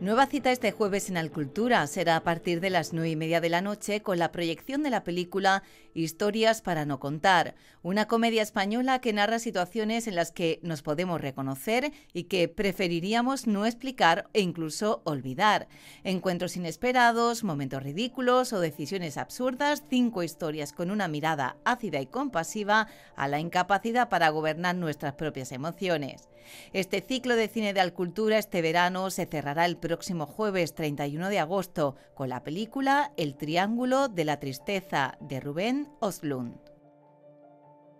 Nueva cita este jueves en Alcultura será a partir de las nueve y media de la noche con la proyección de la película Historias para no contar, una comedia española que narra situaciones en las que nos podemos reconocer y que preferiríamos no explicar e incluso olvidar. Encuentros inesperados, momentos ridículos o decisiones absurdas, cinco historias con una mirada ácida y compasiva a la incapacidad para gobernar nuestras propias emociones. Este ciclo de cine de Alcultura este verano se cerrará el próximo jueves 31 de agosto con la película El Triángulo de la Tristeza de Rubén Oslund.